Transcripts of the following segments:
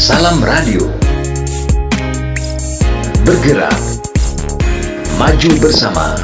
Salam Radio Bergerak Maju bersama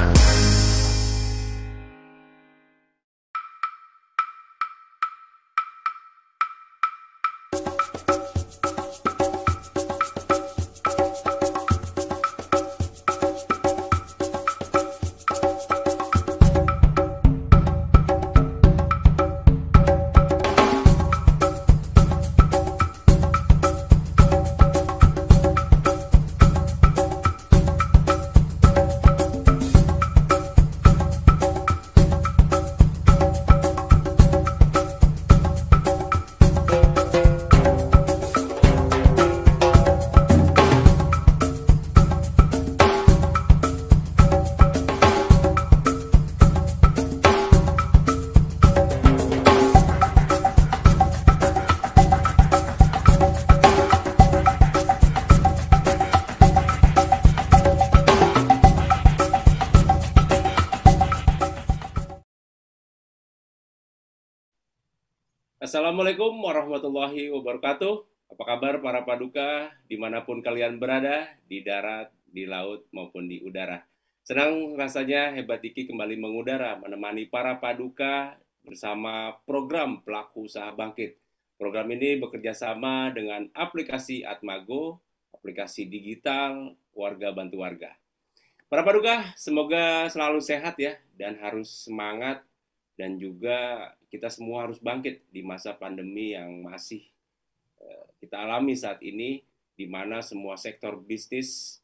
Assalamualaikum warahmatullahi wabarakatuh. Apa kabar para paduka dimanapun kalian berada, di darat, di laut, maupun di udara. Senang rasanya Hebat Diki kembali mengudara, menemani para paduka bersama program Pelaku Usaha Bangkit. Program ini bekerja sama dengan aplikasi Atmago, aplikasi digital Warga Bantu Warga. Para paduka, semoga selalu sehat ya, dan harus semangat dan juga kita semua harus bangkit di masa pandemi yang masih eh, kita alami saat ini di mana semua sektor bisnis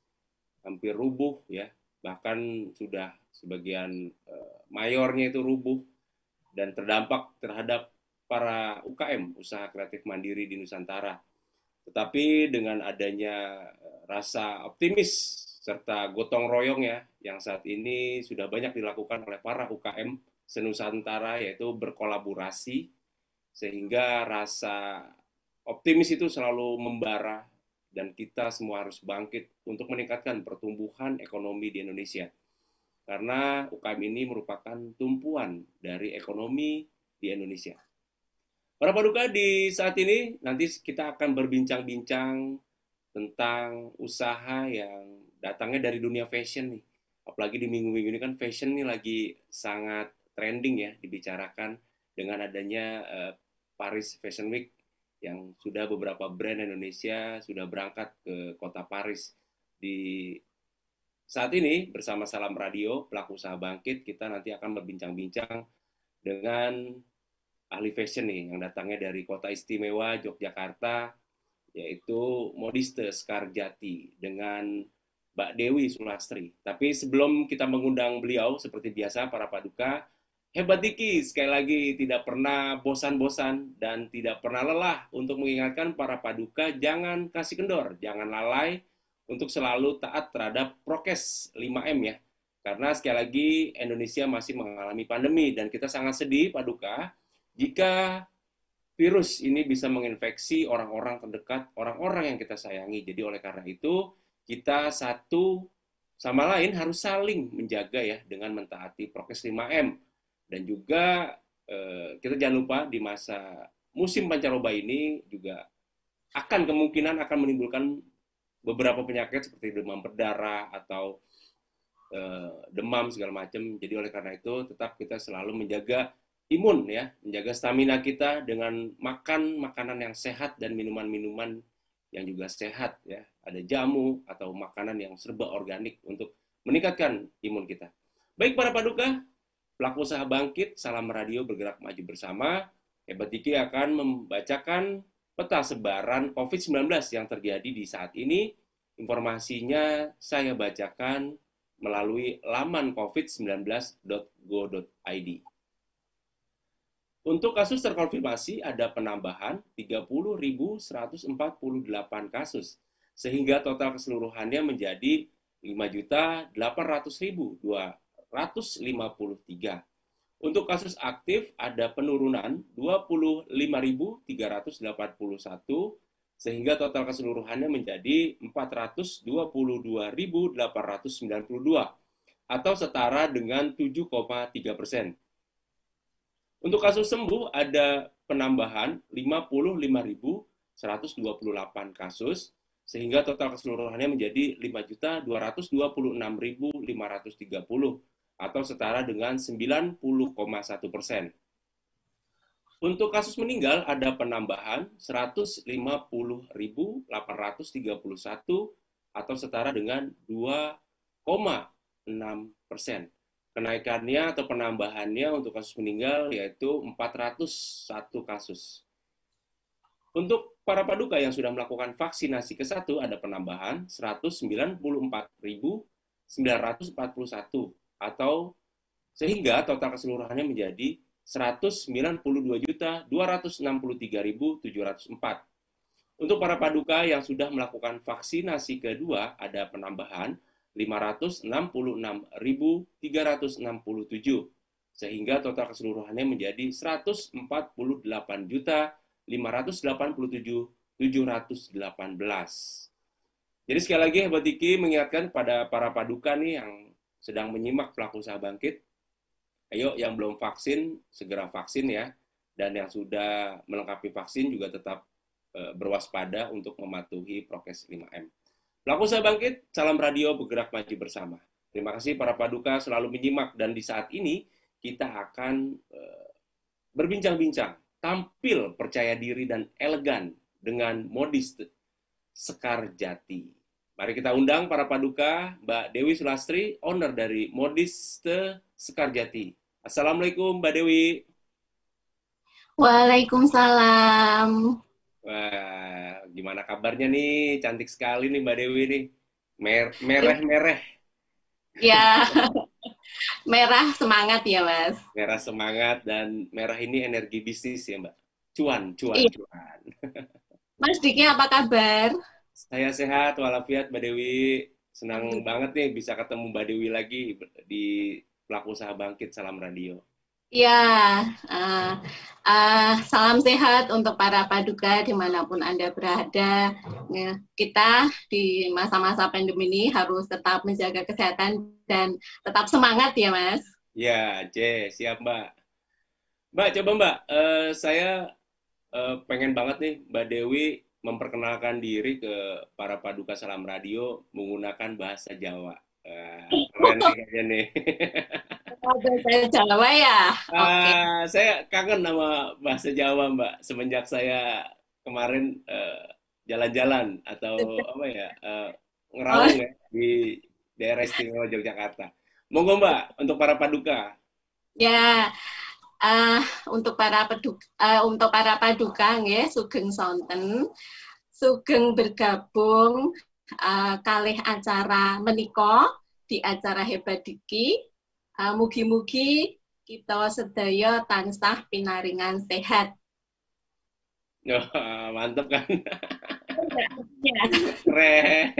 hampir rubuh ya bahkan sudah sebagian eh, mayornya itu rubuh dan terdampak terhadap para UKM usaha kreatif mandiri di Nusantara tetapi dengan adanya eh, rasa optimis serta gotong royong ya yang saat ini sudah banyak dilakukan oleh para UKM senusantara yaitu berkolaborasi sehingga rasa optimis itu selalu membara dan kita semua harus bangkit untuk meningkatkan pertumbuhan ekonomi di Indonesia. Karena UKM ini merupakan tumpuan dari ekonomi di Indonesia. Para paduka di saat ini nanti kita akan berbincang-bincang tentang usaha yang datangnya dari dunia fashion nih. Apalagi di minggu-minggu ini kan fashion nih lagi sangat trending ya dibicarakan dengan adanya eh, Paris Fashion Week yang sudah beberapa brand Indonesia sudah berangkat ke kota Paris di saat ini bersama Salam Radio pelaku usaha bangkit kita nanti akan berbincang-bincang dengan ahli fashion nih yang datangnya dari kota istimewa Yogyakarta yaitu modiste Skarjati dengan Mbak Dewi Sulastri. Tapi sebelum kita mengundang beliau seperti biasa para paduka Hebat Diki, sekali lagi tidak pernah bosan-bosan dan tidak pernah lelah untuk mengingatkan para paduka jangan kasih kendor, jangan lalai untuk selalu taat terhadap prokes 5M ya. Karena sekali lagi Indonesia masih mengalami pandemi dan kita sangat sedih paduka jika virus ini bisa menginfeksi orang-orang terdekat, orang-orang yang kita sayangi. Jadi oleh karena itu kita satu sama lain harus saling menjaga ya dengan mentaati prokes 5M dan juga eh, kita jangan lupa di masa musim pancaroba ini juga akan kemungkinan akan menimbulkan beberapa penyakit seperti demam berdarah atau eh, demam segala macam. Jadi oleh karena itu tetap kita selalu menjaga imun ya, menjaga stamina kita dengan makan makanan yang sehat dan minuman-minuman yang juga sehat ya. Ada jamu atau makanan yang serba organik untuk meningkatkan imun kita. Baik para paduka, Pelaku usaha bangkit, salam radio bergerak maju bersama. Hebat Diki akan membacakan peta sebaran COVID-19 yang terjadi di saat ini. Informasinya saya bacakan melalui laman covid19.go.id. Untuk kasus terkonfirmasi ada penambahan 30.148 kasus, sehingga total keseluruhannya menjadi 153. Untuk kasus aktif ada penurunan 25.381 sehingga total keseluruhannya menjadi 422.892 atau setara dengan 7,3 persen. Untuk kasus sembuh ada penambahan 55.128 kasus sehingga total keseluruhannya menjadi 5.226.530 atau setara dengan 90,1 persen. Untuk kasus meninggal ada penambahan 150.831 atau setara dengan 2,6 persen. Kenaikannya atau penambahannya untuk kasus meninggal yaitu 401 kasus. Untuk para paduka yang sudah melakukan vaksinasi ke-1 ada penambahan 194.941 atau sehingga total keseluruhannya menjadi 192.263.704. Untuk para paduka yang sudah melakukan vaksinasi kedua ada penambahan 566.367 sehingga total keseluruhannya menjadi 148.587.718. Jadi sekali lagi mbak Tiki mengingatkan pada para paduka nih yang sedang menyimak pelaku usaha bangkit, ayo yang belum vaksin segera vaksin ya, dan yang sudah melengkapi vaksin juga tetap eh, berwaspada untuk mematuhi prokes 5M. Pelaku usaha bangkit, salam radio bergerak maju bersama. Terima kasih para paduka selalu menyimak dan di saat ini kita akan eh, berbincang-bincang, tampil percaya diri dan elegan dengan modis Sekar Jati. Mari kita undang para paduka Mbak Dewi Sulastri, owner dari Modiste Sekarjati. Assalamualaikum Mbak Dewi. Waalaikumsalam. Wah, gimana kabarnya nih? Cantik sekali nih Mbak Dewi nih. Mer merah mereh Ya, merah semangat ya Mas. Merah semangat dan merah ini energi bisnis ya Mbak. Cuan, cuan, iya. cuan. Mas Diki apa kabar? Saya sehat walafiat Mbak Dewi. Senang banget nih bisa ketemu Mbak Dewi lagi di pelaku usaha bangkit Salam Radio. iya uh, uh, salam sehat untuk para paduka dimanapun Anda berada. Nah, kita di masa-masa pandemi ini harus tetap menjaga kesehatan dan tetap semangat ya, Mas. Ya, J, siap Mbak. Mbak, coba Mbak, uh, saya uh, pengen banget nih Mbak Dewi memperkenalkan diri ke para paduka salam radio menggunakan bahasa Jawa. Eh, keren keren kayaknya nih. Bahasa Jawa ya. Ah, saya kangen nama bahasa Jawa Mbak semenjak saya kemarin eh, jalan-jalan uh, atau apa ya uh, eh, ngerawung ya di daerah istimewa Yogyakarta. Monggo Mbak untuk para paduka. Ya uh, untuk para peduk, uh, eh, untuk para paduka nggih sugeng sonten sugeng bergabung uh, kalih acara menika di acara hebat uh, mugi-mugi kita sedaya tansah pinaringan sehat Oh, mantep kan? Keren.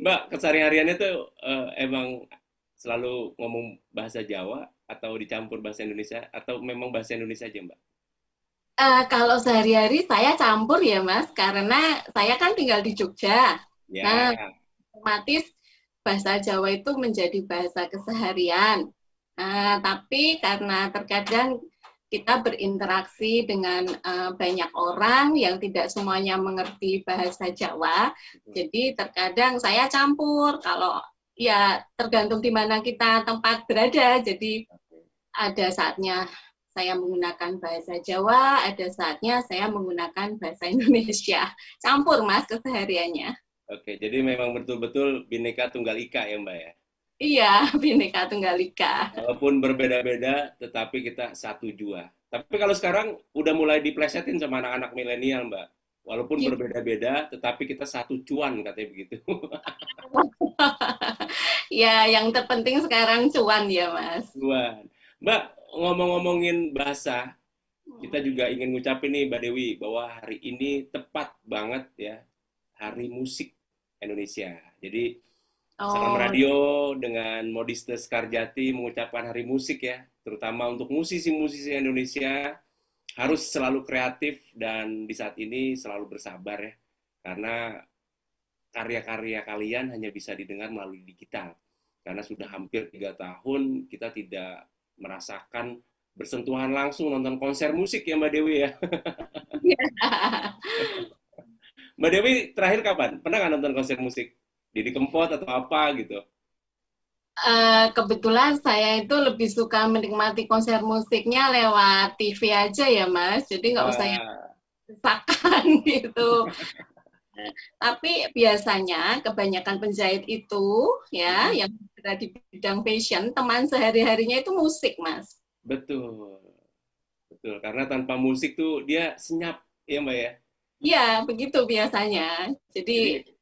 Mbak, kesehariannya tuh uh, emang selalu ngomong bahasa Jawa atau dicampur bahasa Indonesia atau memang bahasa Indonesia aja Mbak? Uh, kalau sehari-hari saya campur ya Mas karena saya kan tinggal di Jogja. Yeah. Nah, otomatis bahasa Jawa itu menjadi bahasa keseharian. Nah, tapi karena terkadang kita berinteraksi dengan uh, banyak orang yang tidak semuanya mengerti bahasa Jawa. Jadi terkadang saya campur kalau ya tergantung di mana kita tempat berada. Jadi ada saatnya saya menggunakan bahasa Jawa, ada saatnya saya menggunakan bahasa Indonesia. Campur mas kesehariannya. Oke, jadi memang betul-betul bineka tunggal ika ya mbak ya? Iya, bineka tunggal ika. Walaupun berbeda-beda, tetapi kita satu jua. Tapi kalau sekarang udah mulai diplesetin sama anak-anak milenial mbak. Walaupun iya. berbeda-beda, tetapi kita satu cuan katanya begitu. ya yang terpenting sekarang cuan ya mas cuan mbak ngomong-ngomongin bahasa kita juga ingin ngucapin nih mbak Dewi bahwa hari ini tepat banget ya hari musik Indonesia jadi oh. salam radio dengan Modiste Skarjati mengucapkan hari musik ya terutama untuk musisi-musisi Indonesia harus selalu kreatif dan di saat ini selalu bersabar ya karena karya-karya kalian hanya bisa didengar melalui digital karena sudah hampir tiga tahun kita tidak merasakan bersentuhan langsung nonton konser musik ya Mbak Dewi ya. Iya. Mbak Dewi terakhir kapan? Pernah nggak nonton konser musik? Didi Kempot atau apa gitu? Uh, kebetulan saya itu lebih suka menikmati konser musiknya lewat TV aja ya Mas, jadi nggak usah yang ah. sakan gitu. Tapi biasanya kebanyakan penjahit itu ya hmm. yang berada di bidang fashion, teman sehari-harinya itu musik, Mas. Betul. Betul, karena tanpa musik tuh dia senyap, ya Mbak ya? Iya, begitu biasanya. Jadi, Jadi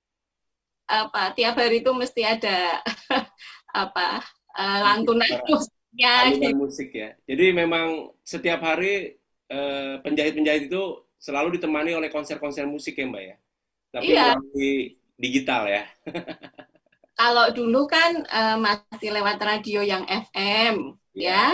apa tiap hari itu mesti ada apa eh, lantunan musiknya gitu. musik ya jadi memang setiap hari eh, penjahit -penjahit itu selalu ditemani oleh konser-konser musik ya mbak ya tapi iya. melalui digital ya. Kalau dulu kan uh, masih lewat radio yang FM yeah.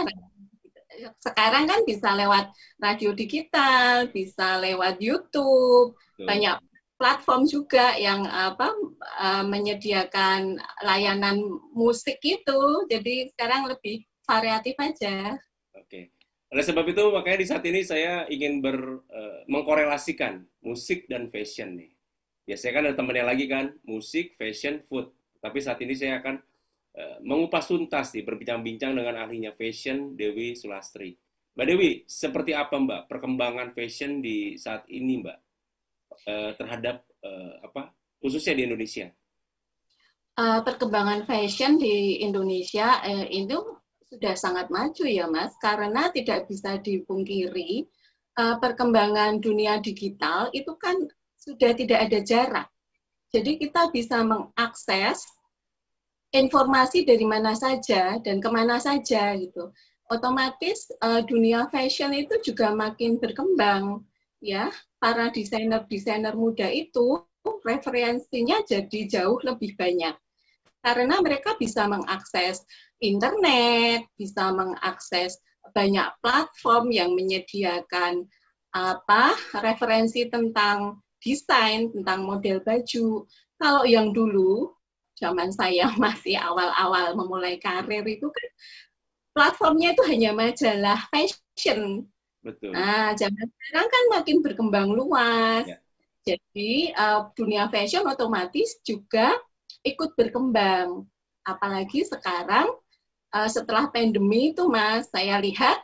ya. Sekarang kan bisa lewat radio digital, bisa lewat YouTube, Betul. banyak platform juga yang apa uh, menyediakan layanan musik itu. Jadi sekarang lebih variatif aja. Oke. Oleh sebab itu makanya di saat ini saya ingin ber, uh, mengkorelasikan musik dan fashion nih biasanya kan ada temennya lagi kan, musik, fashion, food. Tapi saat ini saya akan uh, mengupas tuntas nih, berbincang-bincang dengan ahlinya fashion, Dewi Sulastri. Mbak Dewi, seperti apa Mbak perkembangan fashion di saat ini Mbak uh, terhadap uh, apa khususnya di Indonesia? Uh, perkembangan fashion di Indonesia uh, itu sudah sangat maju ya Mas, karena tidak bisa dipungkiri uh, perkembangan dunia digital itu kan sudah tidak ada jarak. Jadi kita bisa mengakses informasi dari mana saja dan kemana saja gitu. Otomatis uh, dunia fashion itu juga makin berkembang ya. Para desainer-desainer muda itu referensinya jadi jauh lebih banyak karena mereka bisa mengakses internet, bisa mengakses banyak platform yang menyediakan apa referensi tentang desain, tentang model baju. Kalau yang dulu, zaman saya masih awal-awal memulai karir itu kan platformnya itu hanya majalah fashion. Betul. Nah, zaman sekarang kan makin berkembang luas. Ya. Jadi uh, dunia fashion otomatis juga ikut berkembang. Apalagi sekarang uh, setelah pandemi itu Mas, saya lihat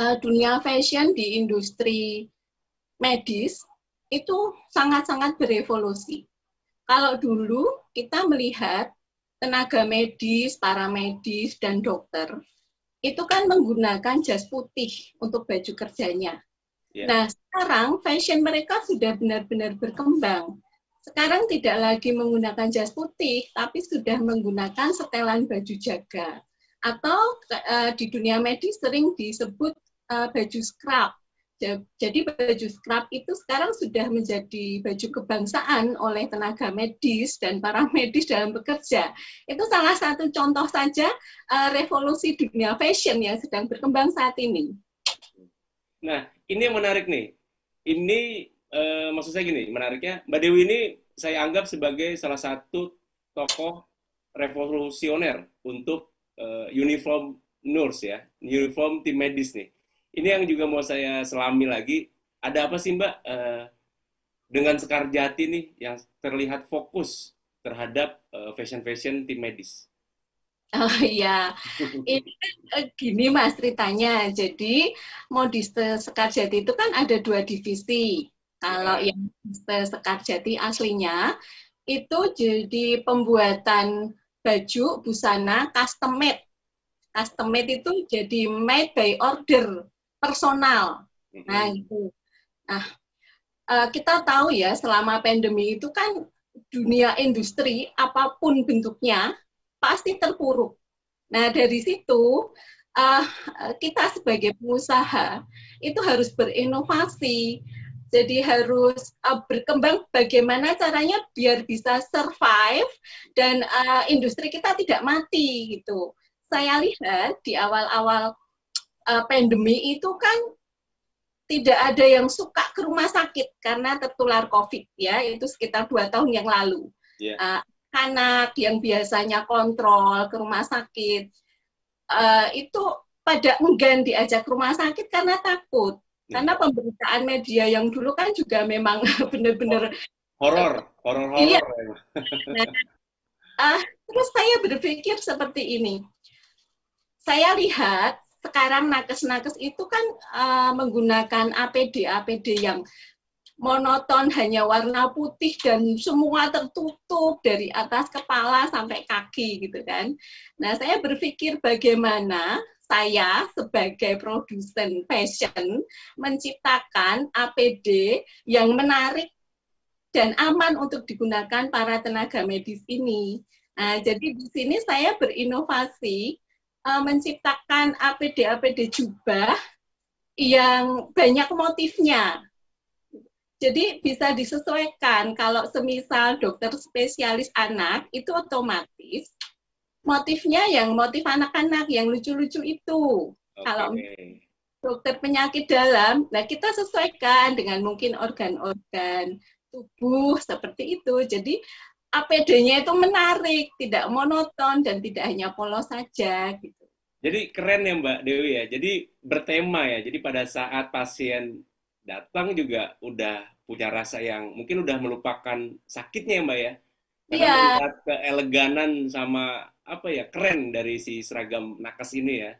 uh, dunia fashion di industri medis itu sangat-sangat berevolusi. Kalau dulu kita melihat tenaga medis, para medis, dan dokter, itu kan menggunakan jas putih untuk baju kerjanya. Yeah. Nah, sekarang fashion mereka sudah benar-benar berkembang. Sekarang tidak lagi menggunakan jas putih, tapi sudah menggunakan setelan baju jaga. Atau uh, di dunia medis sering disebut uh, baju scrub jadi baju scrub itu sekarang sudah menjadi baju kebangsaan oleh tenaga medis dan para medis dalam bekerja. Itu salah satu contoh saja eh, revolusi dunia fashion yang sedang berkembang saat ini. Nah, ini yang menarik nih. Ini uh, maksud saya gini, menariknya Mbak Dewi ini saya anggap sebagai salah satu tokoh revolusioner untuk uh, uniform nurse ya, uniform tim medis nih ini yang juga mau saya selami lagi. Ada apa sih Mbak uh, dengan Sekar Jati nih yang terlihat fokus terhadap uh, fashion-fashion tim medis? Oh iya, ini kan, eh, gini Mas ceritanya. Jadi modis Sekar Jati itu kan ada dua divisi. Kalau ya. yang Sekar Jati aslinya itu jadi pembuatan baju busana custom made. Custom made itu jadi made by order personal. Mm-hmm. Nah, itu. Nah, eh, kita tahu ya selama pandemi itu kan dunia industri apapun bentuknya pasti terpuruk. Nah, dari situ eh, kita sebagai pengusaha itu harus berinovasi. Jadi harus uh, berkembang bagaimana caranya biar bisa survive dan uh, industri kita tidak mati gitu. Saya lihat di awal-awal uh, pandemi itu kan tidak ada yang suka ke rumah sakit karena tertular COVID ya itu sekitar dua tahun yang lalu yeah. Ya. uh, anak yang biasanya kontrol ke rumah sakit uh, itu pada enggan diajak ke rumah sakit karena takut yeah. karena pemberitaan media yang dulu kan juga memang benar-benar horor horor horor iya. Ya. Nah, eh, terus saya berpikir seperti ini saya lihat sekarang nakes-nakes itu kan uh, menggunakan APD-APD yang monoton hanya warna putih dan semua tertutup dari atas kepala sampai kaki gitu kan. Nah, saya berpikir bagaimana saya sebagai produsen fashion menciptakan APD yang menarik dan aman untuk digunakan para tenaga medis ini. Nah, jadi di sini saya berinovasi uh, menciptakan APD-APD jubah yang banyak motifnya. Jadi bisa disesuaikan kalau semisal dokter spesialis anak itu otomatis motifnya yang motif anak-anak yang lucu-lucu itu. Okay. Kalau dokter penyakit dalam, nah kita sesuaikan dengan mungkin organ-organ tubuh seperti itu. Jadi APD-nya itu menarik, tidak monoton dan tidak hanya polos saja gitu. Jadi keren ya Mbak Dewi ya. Jadi bertema ya. Jadi pada saat pasien datang juga udah punya rasa yang mungkin udah melupakan sakitnya ya Mbak ya. Iya. yeah. keeleganan sama apa ya keren dari si seragam nakes ini ya.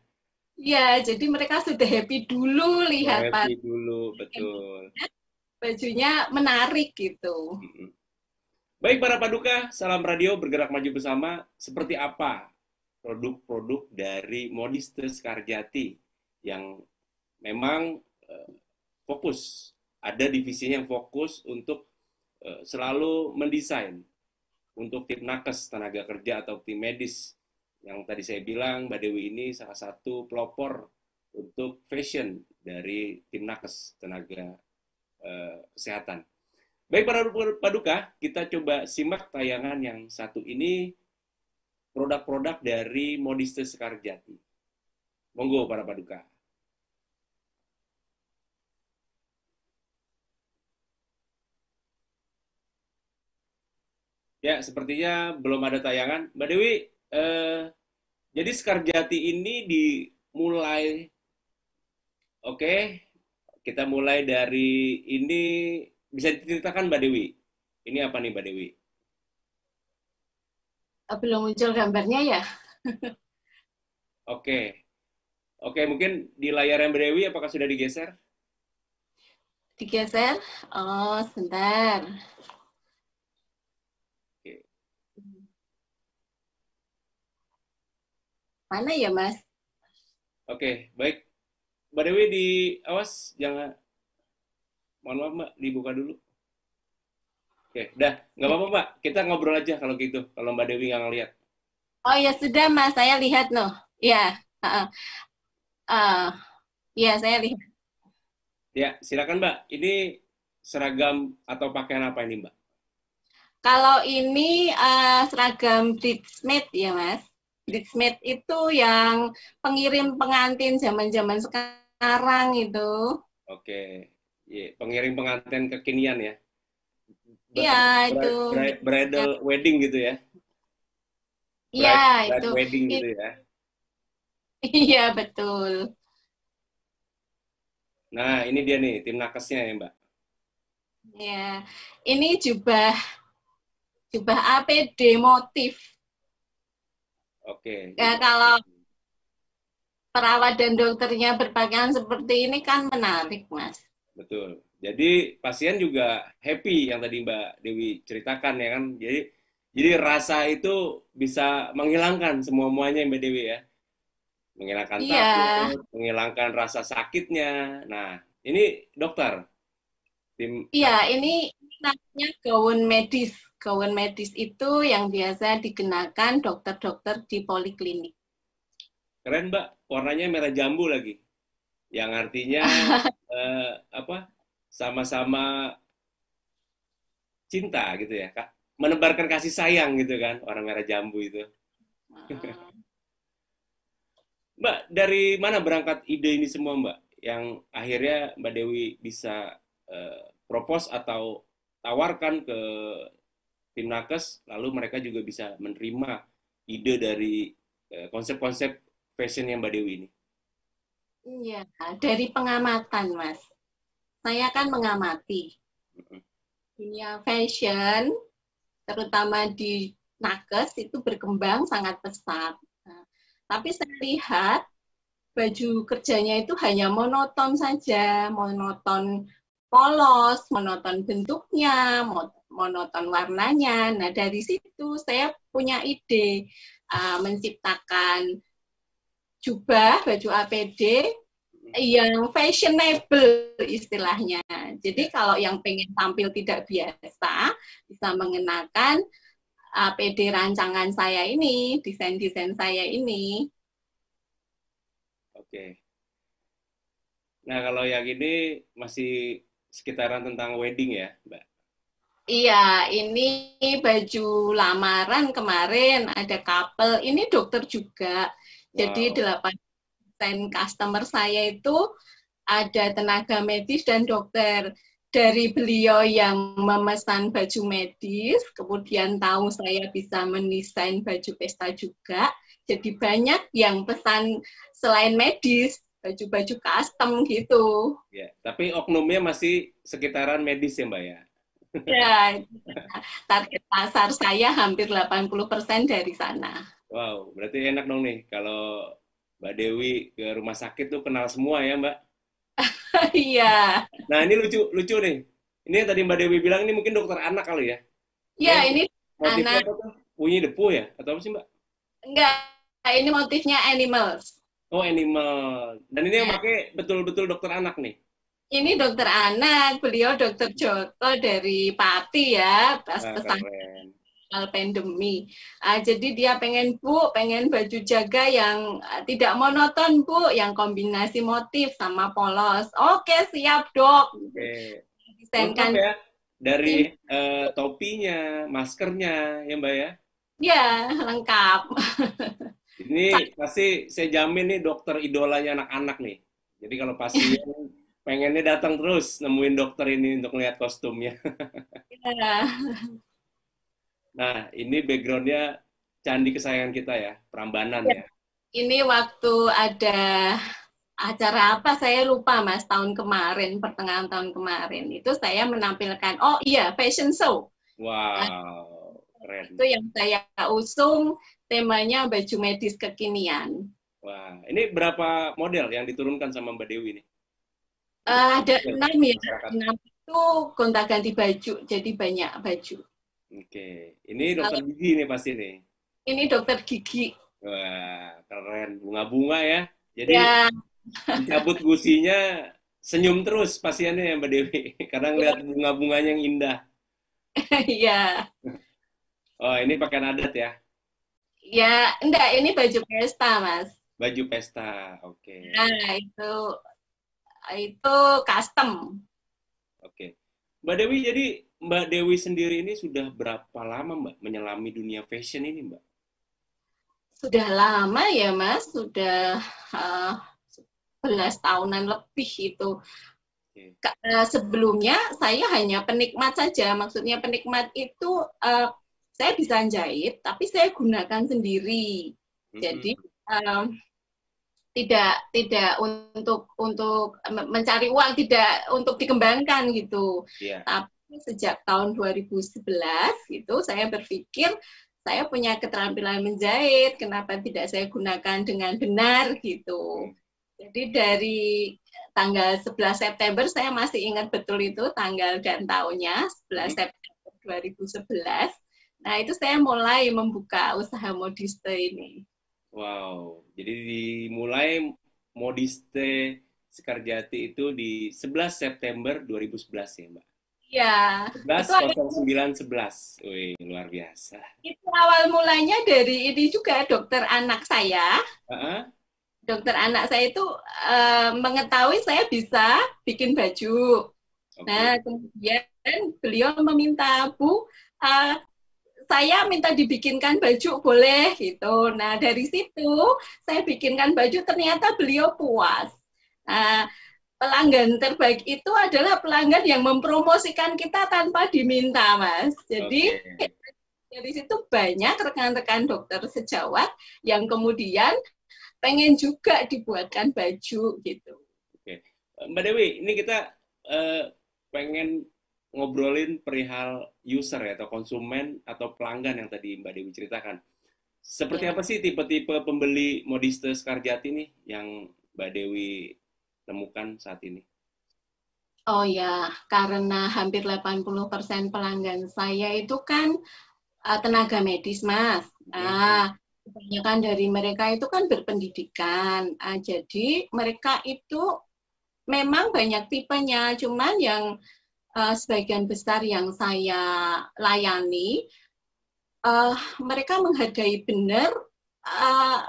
Iya, jadi mereka sudah happy dulu lihat. Happy dulu, betul. Bajunya menarik gitu. -hmm. Baik para paduka, salam radio bergerak maju bersama. Seperti apa produk-produk dari Modistes Karjati yang memang uh, fokus ada divisinya yang fokus untuk uh, selalu mendesain untuk tim nakes tenaga kerja atau tim medis yang tadi saya bilang Mbak Dewi ini salah satu pelopor untuk fashion dari tim nakes tenaga uh, kesehatan. Baik para paduka, kita coba simak tayangan yang satu ini produk-produk dari Modiste Sekarjati. Monggo para paduka. Ya, sepertinya belum ada tayangan. Mbak Dewi, eh, jadi Sekarjati ini dimulai, oke, okay, kita mulai dari ini bisa diceritakan Mbak Dewi? Ini apa nih Mbak Dewi? Belum muncul gambarnya ya. Oke. okay. Oke, okay, mungkin di layar yang Mbak Dewi apakah sudah digeser? Digeser? Oh, sebentar. Oke. Mana ya, Mas? Oke, okay, baik. Mbak Dewi di awas jangan mohon maaf mbak dibuka dulu oke dah nggak apa-apa mbak kita ngobrol aja kalau gitu kalau mbak Dewi nggak ngeliat oh ya sudah mas saya lihat loh ya uh, ya saya lihat ya silakan mbak ini seragam atau pakaian apa ini mbak kalau ini uh, seragam bridesmaid ya mas. Bridesmaid itu yang pengirim pengantin zaman-zaman sekarang itu. Oke. Iya, pengiring pengantin kekinian ya. Iya itu. Bridal wedding gitu ya. Iya itu. Wedding gitu ya. Iya betul. Nah ini dia nih tim nakesnya ya Mbak. Iya ini jubah jubah APD motif. Oke. Okay. Ya kalau perawat dan dokternya berpakaian seperti ini kan menarik mas. Betul. Jadi pasien juga happy yang tadi Mbak Dewi ceritakan ya kan. Jadi jadi rasa itu bisa menghilangkan semua-muanya Mbak Dewi ya. Menghilangkan iya. takut, menghilangkan rasa sakitnya. Nah, ini dokter. Tim Iya, ini namanya gaun medis. Gaun medis itu yang biasa dikenakan dokter-dokter di poliklinik. Keren, Mbak. Warnanya merah jambu lagi. Yang artinya uh, apa sama-sama cinta gitu ya kak menebarkan kasih sayang gitu kan orang merah jambu itu ah. mbak dari mana berangkat ide ini semua mbak yang akhirnya mbak Dewi bisa uh, propose atau tawarkan ke tim nakes lalu mereka juga bisa menerima ide dari eh, konsep-konsep fashion yang Mbak Dewi ini? Iya, dari pengamatan, Mas. Saya kan mengamati dunia fashion, terutama di nakes itu berkembang sangat pesat. Nah, tapi saya lihat baju kerjanya itu hanya monoton saja, monoton polos, monoton bentuknya, monoton warnanya. Nah, dari situ saya punya ide uh, menciptakan jubah, baju APD hmm. yang fashionable istilahnya. Jadi ya. kalau yang pengen tampil tidak biasa, bisa mengenakan APD rancangan saya ini, desain-desain saya ini. Oke. Nah, kalau yang ini masih sekitaran tentang wedding ya, Mbak? Iya, ini baju lamaran kemarin ada couple. Ini dokter juga jadi wow. customer saya itu ada tenaga medis dan dokter. Dari beliau yang memesan baju medis, kemudian tahu saya bisa mendesain baju pesta juga. Jadi banyak yang pesan selain medis, baju-baju custom gitu. Ya, tapi oknumnya masih sekitaran medis ya Mbak ya? Ya, target pasar saya hampir 80% dari sana. Wow, berarti enak dong nih kalau Mbak Dewi ke rumah sakit tuh kenal semua ya Mbak? Iya. nah ini lucu lucu nih. Ini yang tadi Mbak Dewi bilang ini mungkin dokter anak kali ya? Iya ini anak. Punya depo ya atau apa sih Mbak? Enggak, ini motifnya animals. Oh animal. Dan ini yang pakai betul-betul dokter anak nih? Ini dokter anak, beliau dokter Joko dari Pati ya, pas nah, Keren pandemi. Uh, jadi dia pengen bu, pengen baju jaga yang ah, tidak monoton bu, yang kombinasi motif sama polos. Oke siap dok. Oke. Okay. ya dari uh, topinya, maskernya ya mbak ya. Ya lengkap. Ini pasti saya jamin nih dokter idolanya anak-anak nih. Jadi kalau pasien pengennya datang terus nemuin dokter ini untuk melihat kostumnya. Iya. Nah, ini backgroundnya candi kesayangan kita ya, Prambanan ya. ya. Ini waktu ada acara apa saya lupa mas tahun kemarin pertengahan tahun kemarin itu saya menampilkan oh iya fashion show wow keren itu yang saya usung temanya baju medis kekinian wah ini berapa model yang diturunkan sama mbak Dewi ini? uh, eh, ada enam ya enam itu kontak ganti baju jadi banyak baju Oke, ini dokter gigi nih pasti nih. Ini dokter gigi. Wah, keren bunga-bunga ya. Jadi ya. cabut gusinya senyum terus pasiennya ya Mbak Dewi. Kadang lihat bunga-bunganya yang indah. Iya. oh, ini pakaian adat ya? Ya, enggak, ini baju pesta, Mas. Baju pesta, oke. Okay. Ya, nah, itu itu custom. Oke. Okay. Mbak Dewi, jadi Mbak Dewi sendiri ini sudah berapa lama Mbak menyelami dunia fashion ini Mbak? Sudah lama ya Mas, sudah uh, eh, 11 tahunan lebih itu. Okay. Eh, sebelumnya saya hanya penikmat saja, maksudnya penikmat itu uh, saya bisa jahit, tapi saya gunakan sendiri. hmm Jadi um, tidak tidak untuk untuk mencari uang, tidak untuk dikembangkan gitu. Yeah. Tapi sejak tahun 2011 gitu saya berpikir saya punya keterampilan menjahit, kenapa tidak saya gunakan dengan benar gitu. Jadi dari tanggal 11 September saya masih ingat betul itu tanggal dan tahunnya 11 hmm. September 2011. Nah, itu saya mulai membuka usaha modiste ini. Wow. Jadi dimulai modiste Sekarjati itu di 11 September 2011 ya, Mbak. Ya. 11. Iya. 11 Wih, luar biasa. Itu awal mulanya dari ini juga dokter anak saya. Uh -huh. Dokter anak saya itu uh, mengetahui saya bisa bikin baju. Okay. Nah, kemudian beliau meminta, "Bu, uh, saya minta dibikinkan baju boleh gitu. Nah dari situ saya bikinkan baju ternyata beliau puas. Nah, pelanggan terbaik itu adalah pelanggan yang mempromosikan kita tanpa diminta, Mas. Jadi okay. dari situ banyak rekan-rekan dokter sejawat yang kemudian pengen juga dibuatkan baju gitu. Oke, okay. Mbak Dewi, ini kita uh, pengen ngobrolin perihal user ya atau konsumen atau pelanggan yang tadi Mbak Dewi ceritakan. Seperti yeah. apa sih tipe-tipe pembeli modiste Skarjati nih yang Mbak Dewi temukan saat ini? Oh ya, karena hampir 80% pelanggan saya itu kan uh, tenaga medis, Mas. Nah, kebanyakan dari mereka itu kan berpendidikan. Uh, jadi mereka itu memang banyak tipenya, cuman yang uh, sebagian besar yang saya layani uh, mereka menghargai benar uh,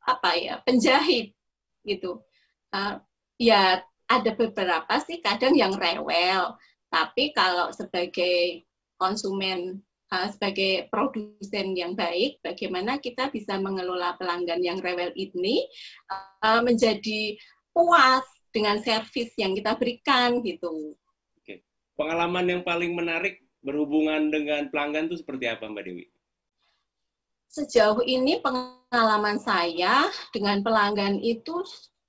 apa ya, penjahit gitu. Uh, ya ada beberapa sih kadang yang rewel. Tapi kalau sebagai konsumen eh, sebagai produsen yang baik, bagaimana kita bisa mengelola pelanggan yang rewel ini eh, menjadi puas dengan servis yang kita berikan gitu. Oke. Pengalaman yang paling menarik berhubungan dengan pelanggan itu seperti apa Mbak Dewi? Sejauh ini pengalaman saya dengan pelanggan itu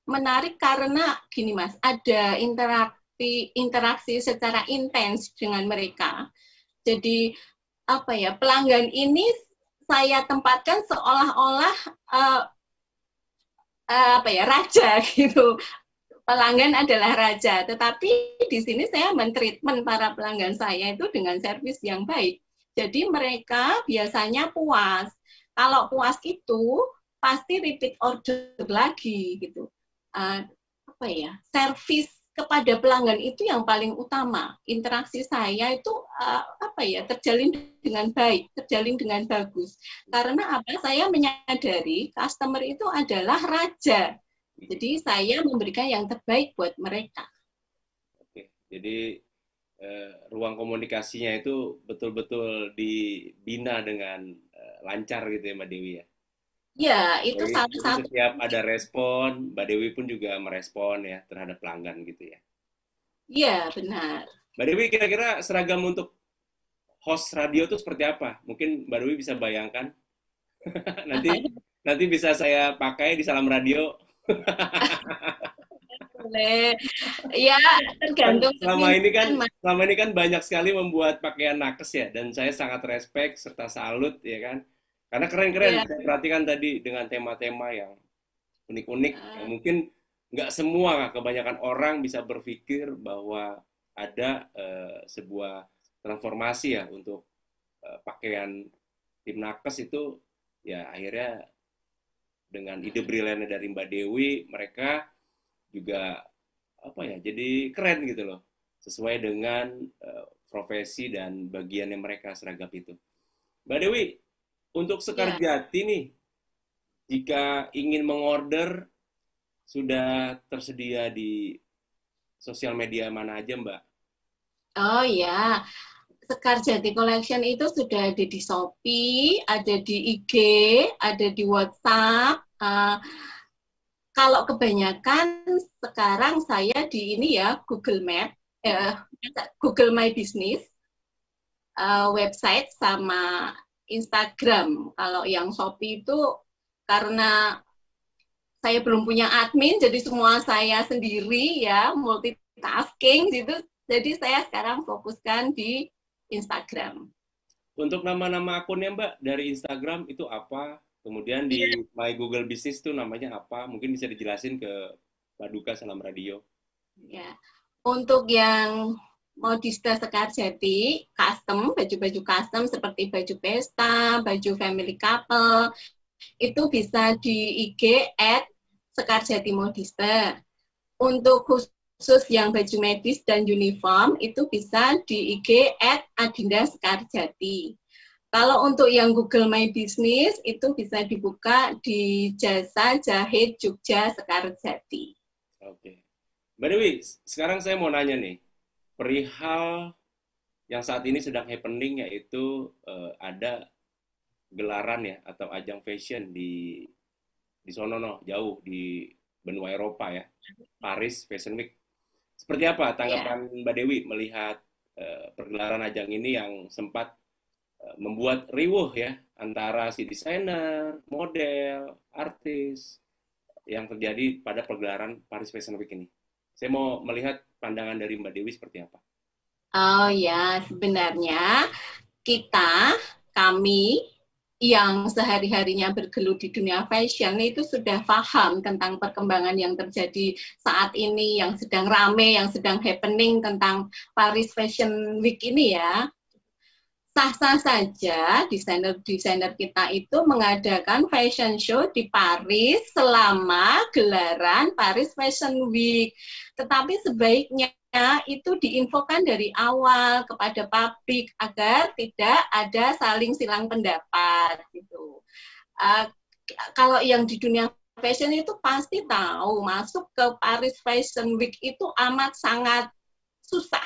menarik karena gini mas, ada interaksi interaksi secara intens dengan mereka. Jadi apa ya pelanggan ini saya tempatkan seolah-olah uh, uh, apa ya raja gitu pelanggan adalah raja tetapi di sini saya mentreatment para pelanggan saya itu dengan servis yang baik jadi mereka biasanya puas kalau puas itu pasti repeat order lagi gitu uh, apa ya service kepada pelanggan itu yang paling utama. Interaksi saya itu uh, apa ya terjalin dengan baik, terjalin dengan bagus. Karena apa? Saya menyadari customer itu adalah raja. Jadi saya memberikan yang terbaik buat mereka. Oke, jadi eh, ruang komunikasinya itu betul-betul dibina dengan eh, lancar gitu ya, Mbak Dewi ya. Ya itu Jadi, salah satu. Setiap ada respon, Mbak Dewi pun juga merespon ya terhadap pelanggan gitu ya. Iya, benar. Mbak Dewi kira-kira seragam untuk host radio itu seperti apa? Mungkin Mbak Dewi bisa bayangkan. nanti nanti bisa saya pakai di salam radio. Boleh. ya, tergantung. Kan selama ini kan, kan selama ini kan banyak sekali membuat pakaian nakes ya dan saya sangat respect serta salut ya kan karena keren-keren yeah. saya perhatikan tadi dengan tema-tema yang unik-unik uh. yang mungkin nggak semua kebanyakan orang bisa berpikir bahwa ada uh, sebuah transformasi ya untuk uh, pakaian tim nakes itu ya akhirnya dengan ide brilliant dari Mbak Dewi mereka juga apa ya jadi keren gitu loh sesuai dengan uh, profesi dan bagiannya mereka seragam itu Mbak Dewi untuk Sekar ya. Jati nih, jika ingin mengorder sudah tersedia di sosial media mana aja, Mbak? Oh ya, Sekar Jati Collection itu sudah ada di Shopee, ada di IG, ada di WhatsApp. Uh, kalau kebanyakan sekarang saya di ini ya Google Map, eh, Google My Business uh, website sama Instagram. Kalau yang Shopee itu karena saya belum punya admin, jadi semua saya sendiri ya, multitasking gitu. Jadi saya sekarang fokuskan di Instagram. Untuk nama-nama akunnya Mbak dari Instagram itu apa? Kemudian di iya. My Google Business itu namanya apa? Mungkin bisa dijelasin ke Pak Duka Salam Radio. Ya. Untuk yang modista Sekar Jati custom, baju-baju custom seperti baju pesta, baju family couple, itu bisa di IG at Sekar Jati Modista. Untuk khusus yang baju medis dan uniform itu bisa di IG at Adinda Sekar Jati. Kalau untuk yang Google My Business itu bisa dibuka di Jasa Jahit Jogja Sekar Jati. Oke. Mbak Dewi, sekarang saya mau nanya nih perihal yang saat ini sedang happening yaitu uh, ada gelaran ya atau ajang fashion di di Sonono jauh di benua Eropa ya Paris Fashion Week. Seperti apa iya. tanggapan yeah. Mbak Dewi melihat uh, pergelaran ajang ini yang sempat uh, membuat riuh ya antara si desainer, model, artis yang terjadi pada pergelaran Paris Fashion Week ini? Saya mau melihat pandangan dari Mbak Dewi seperti apa. Oh ya, sebenarnya kita, kami yang sehari-harinya bergelut di dunia fashion itu sudah paham tentang perkembangan yang terjadi saat ini, yang sedang rame, yang sedang happening tentang Paris Fashion Week ini ya sah-sah saja desainer-desainer kita itu mengadakan fashion show di Paris selama gelaran Paris Fashion Week. Tetapi sebaiknya itu diinfokan dari awal kepada publik agar tidak ada saling silang pendapat gitu. Uh, kalau yang di dunia fashion itu pasti tahu masuk ke Paris Fashion Week itu amat sangat susah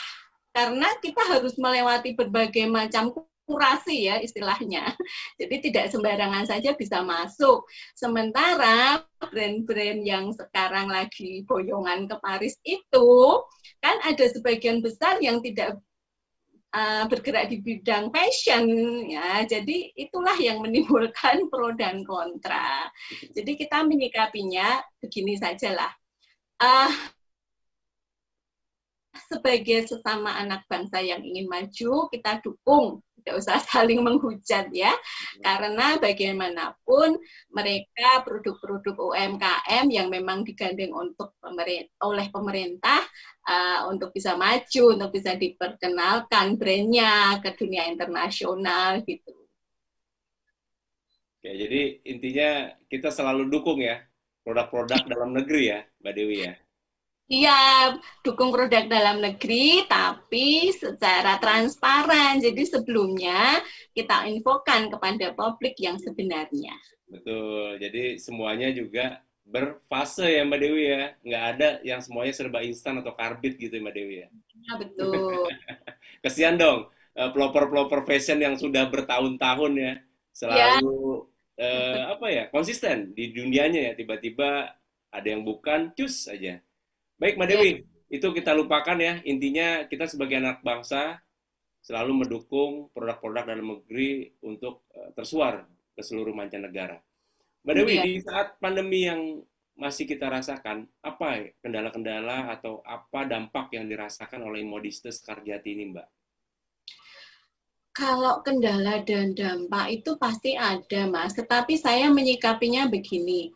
karena kita harus melewati berbagai macam kurasi ya istilahnya. Jadi tidak sembarangan saja bisa masuk. Sementara brand-brand yang sekarang lagi boyongan ke Paris itu kan ada sebagian besar yang tidak uh, bergerak di bidang fashion ya. Jadi itulah yang menimbulkan pro dan kontra. Jadi kita menyikapinya begini sajalah. Uh, sebagai sesama anak bangsa yang ingin maju, kita dukung, tidak usah saling menghujat ya. Iya. Karena bagaimanapun mereka produk-produk UMKM yang memang digandeng untuk pemerintah, oleh pemerintah uh, untuk bisa maju, untuk bisa diperkenalkan brandnya ke dunia internasional gitu. Ya, jadi intinya kita selalu dukung ya produk-produk dalam negeri ya, Mbak Dewi ya. Iya, dukung produk dalam negeri, tapi secara transparan. Jadi sebelumnya kita infokan kepada publik yang sebenarnya. Betul. Jadi semuanya juga berfase ya Mbak Dewi ya. Nggak ada yang semuanya serba instan atau karbit gitu ya, Mbak Dewi ya. ya betul. Kesian dong, eh, pelopor-pelopor fashion yang sudah bertahun-tahun ya. Selalu ya. Eh, apa ya konsisten di dunianya ya tiba-tiba ada yang bukan cus aja Baik, Mbak Dewi, iya. itu kita lupakan ya. Intinya kita sebagai anak bangsa selalu mendukung produk-produk dalam negeri untuk eh, tersuar ke seluruh mancanegara. Mbak Dewi, ya. di saat pandemi yang masih kita rasakan, apa kendala-kendala atau apa dampak yang dirasakan oleh Modistes Karjati ini, Mbak? Kalau kendala dan dampak itu pasti ada, Mas. Tetapi saya menyikapinya begini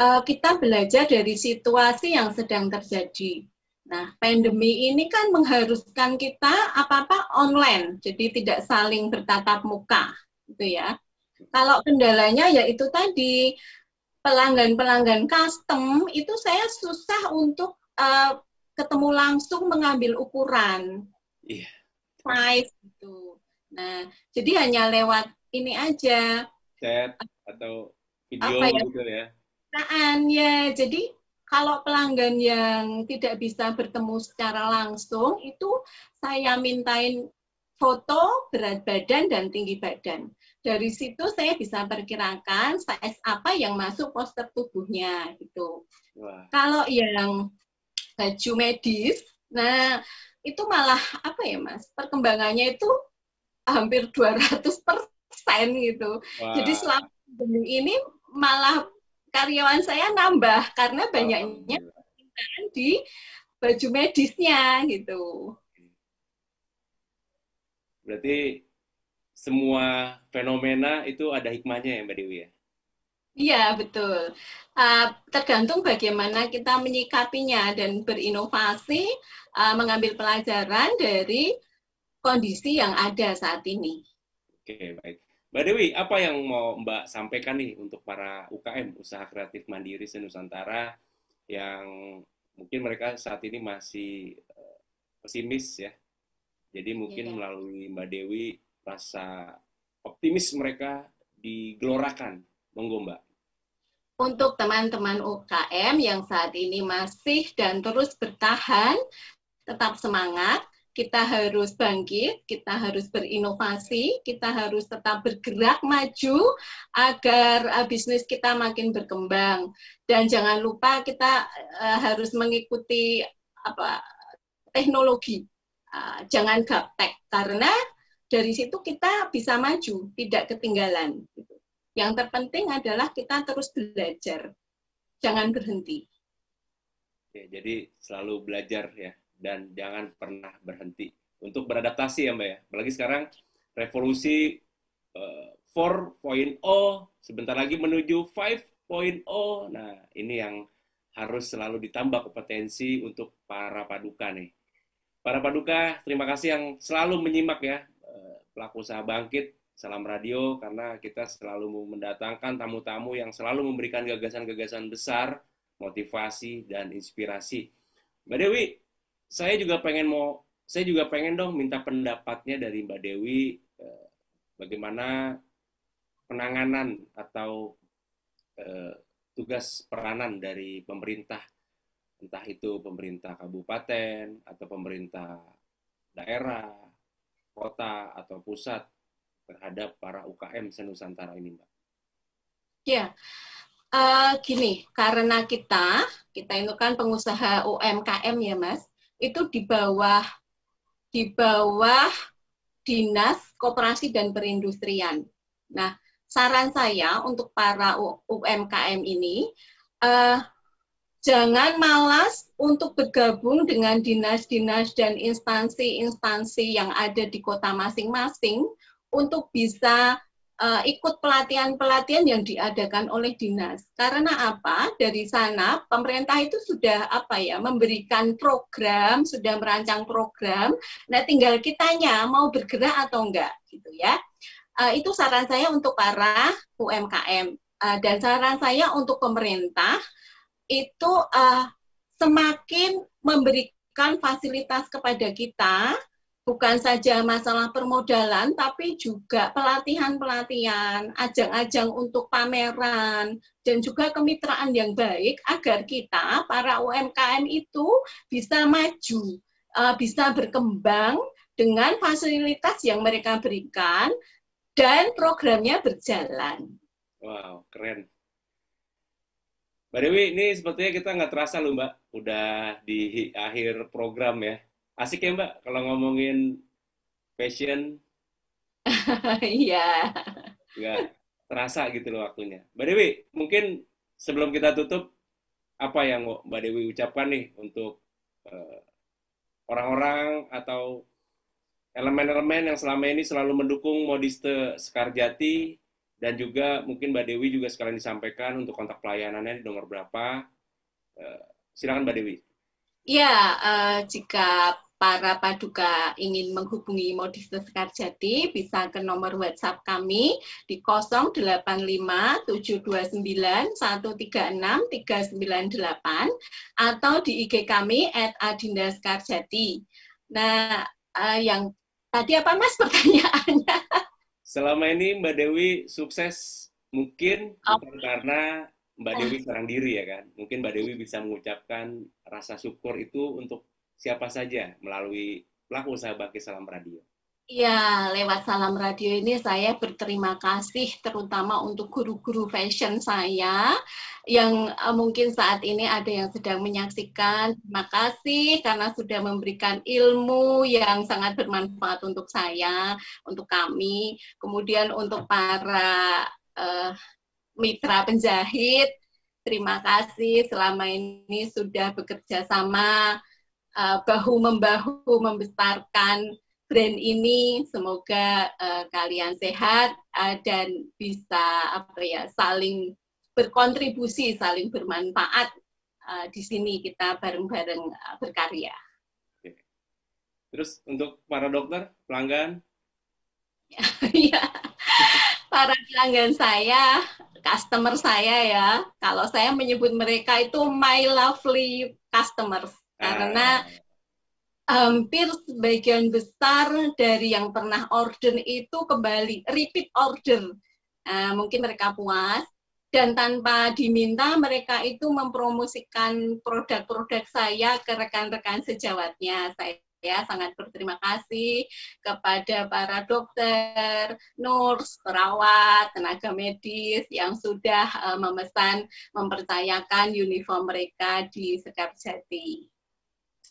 uh, kita belajar dari situasi yang sedang terjadi. Nah, pandemi ini kan mengharuskan kita apa-apa online, jadi tidak saling bertatap muka, gitu ya. Kalau kendalanya yaitu tadi pelanggan-pelanggan custom itu saya susah untuk uh, ketemu langsung mengambil ukuran, yeah. size gitu. Nah, jadi hanya lewat ini aja. Chat atau video apa ya? gitu ya ya. Jadi kalau pelanggan yang tidak bisa bertemu secara langsung itu saya mintain foto, berat badan, dan tinggi badan. Dari situ saya bisa perkirakan size apa yang masuk poster tubuhnya gitu. Wah. Kalau yang baju medis, nah itu malah apa ya mas? Perkembangannya itu hampir 200 persen gitu. Wah. Jadi selama ini malah karyawan saya nambah karena banyaknya di baju medisnya gitu. Berarti semua fenomena itu ada hikmahnya ya Mbak Dewi ya? Iya betul. Ah, tergantung bagaimana kita menyikapinya dan berinovasi ah, mengambil pelajaran dari kondisi yang ada saat ini. Oke baik. Mbak Dewi, apa yang mau Mbak sampaikan nih untuk para UKM, usaha kreatif mandiri senusantara yang mungkin mereka saat ini masih eh, pesimis ya. Jadi mungkin ya, melalui Mbak Dewi rasa optimis mereka digelorakan. Monggo Untuk teman-teman UKM yang saat ini masih dan terus bertahan, tetap semangat kita harus bangkit, kita harus berinovasi, kita harus tetap bergerak maju agar eh, bisnis kita makin berkembang. Dan jangan lupa kita eh, harus mengikuti apa teknologi. Ah, jangan gaptek karena dari situ kita bisa maju, tidak ketinggalan. Gitu. Yang terpenting adalah kita terus belajar. Jangan berhenti. Oke, jadi selalu belajar ya dan jangan pernah berhenti untuk beradaptasi ya Mbak ya. Apalagi sekarang revolusi uh, eh, 4.0 sebentar lagi menuju 5.0. Nah, ini yang harus selalu ditambah kompetensi untuk para paduka nih. Para paduka, terima kasih yang selalu menyimak ya eh, pelaku usaha bangkit Salam Radio karena kita selalu mendatangkan tamu-tamu yang selalu memberikan gagasan-gagasan besar, motivasi dan inspirasi. Mbak Dewi, saya juga pengen mau saya juga pengen dong minta pendapatnya dari Mbak Dewi eh, bagaimana penanganan atau eh, tugas peranan dari pemerintah entah itu pemerintah kabupaten atau pemerintah daerah, kota atau pusat terhadap para UKM senusantara ini, Mbak. Ya, uh, gini karena kita kita itu kan pengusaha UMKM ya, Mas itu di bawah di bawah Dinas Koperasi dan Perindustrian. Nah, saran saya untuk para UMKM ini eh, jangan malas untuk bergabung dengan dinas-dinas dan instansi-instansi yang ada di kota masing-masing untuk bisa uh, ikut pelatihan-pelatihan yang diadakan oleh dinas. Karena apa? Dari sana pemerintah itu sudah apa ya memberikan program, sudah merancang program. Nah, tinggal kitanya mau bergerak atau enggak gitu ya. Uh, itu saran saya untuk para UMKM uh, eh, dan saran saya untuk pemerintah itu uh, semakin memberikan fasilitas kepada kita bukan saja masalah permodalan, tapi juga pelatihan-pelatihan, ajang-ajang untuk pameran, dan juga kemitraan yang baik agar kita, para UMKM itu bisa maju, eh, bisa berkembang dengan fasilitas yang mereka berikan, dan programnya berjalan. Wow, keren. Mbak Dewi, ini sepertinya kita nggak terasa loh Mbak, udah di akhir program ya asik ya Mbak kalau ngomongin passion. Iya. Enggak terasa gitu loh waktunya. Mbak Dewi, mungkin sebelum kita tutup, apa yang Mbak Dewi ucapkan nih untuk orang eh, orang-orang atau elemen-elemen yang selama ini selalu mendukung Modiste Sekarjati dan juga mungkin Mbak Dewi juga sekalian disampaikan untuk kontak pelayanannya di nomor berapa. Uh, silakan Mbak Dewi. Iya uh, jika para paduka ingin menghubungi Modis Sekarjati bisa ke nomor WhatsApp kami di 085729136398 atau di IG kami at Adinda Sekarjati. Nah, uh, yang tadi apa Mas pertanyaannya? Selama ini Mbak Dewi sukses mungkin oh. karena Mbak Dewi oh. serang diri ya kan. Mungkin Mbak Dewi bisa mengucapkan rasa syukur itu untuk siapa saja melalui pelaku usaha Bangkit Salam Radio? Iya, lewat Salam Radio ini saya berterima kasih terutama untuk guru-guru fashion saya yang eh, mungkin saat ini ada yang sedang menyaksikan. Terima kasih karena sudah memberikan ilmu yang sangat bermanfaat untuk saya, untuk kami. Kemudian untuk para uh, mitra penjahit, terima kasih selama ini sudah bekerja sama Eh, bahu membahu membesarkan brand ini. Semoga uh, kalian sehat uh, dan bisa apa ya saling berkontribusi, saling bermanfaat uh, di sini kita bareng-bareng uh, berkarya. Terus untuk para dokter pelanggan? Ya para pelanggan saya, customer saya ya. Kalau saya menyebut mereka itu my lovely customers karena hampir ah. um, sebagian besar dari yang pernah order itu kembali repeat order uh, mungkin mereka puas dan tanpa diminta mereka itu mempromosikan produk-produk saya ke rekan-rekan sejawatnya saya sangat berterima kasih kepada para dokter, nurse, perawat, tenaga medis yang sudah uh, memesan mempercayakan uniform mereka di Sekap Jati.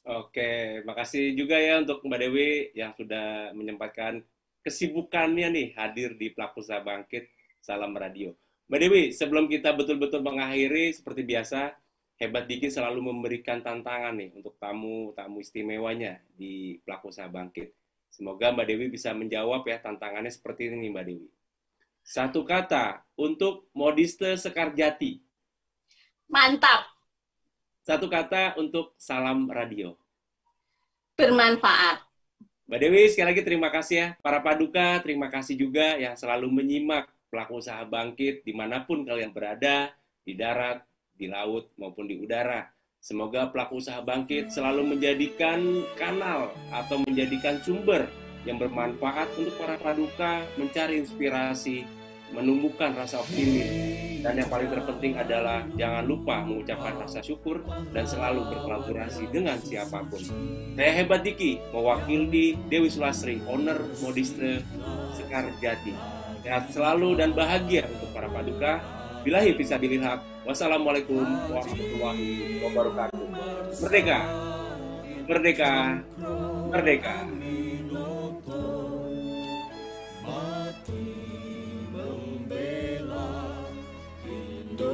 Oke, makasih juga ya untuk Mbak Dewi yang sudah menyempatkan kesibukannya nih hadir di Pelaku Usaha Bangkit Salam Radio. Mbak Dewi, sebelum kita betul-betul mengakhiri seperti biasa, Hebat Dikin selalu memberikan tantangan nih untuk tamu-tamu istimewanya di Pelaku Usaha Bangkit. Semoga Mbak Dewi bisa menjawab ya tantangannya seperti ini Mbak Dewi. Satu kata untuk modiste Sekarjati. Mantap. Satu kata untuk salam radio. Bermanfaat. Mbak Dewi, sekali lagi terima kasih ya. Para paduka, terima kasih juga yang selalu menyimak pelaku usaha bangkit dimanapun kalian berada, di darat, di laut, maupun di udara. Semoga pelaku usaha bangkit selalu menjadikan kanal atau menjadikan sumber yang bermanfaat untuk para paduka mencari inspirasi menumbuhkan rasa optimis dan yang paling terpenting adalah jangan lupa mengucapkan rasa syukur dan selalu berkolaborasi dengan siapapun. Saya Hebat Diki, mewakili Dewi Sulasri, owner Modistre Sekar Jati. Sehat selalu dan bahagia untuk para paduka. Bilahi dilihat. Wassalamualaikum warahmatullahi wabarakatuh. Merdeka! Merdeka! Merdeka!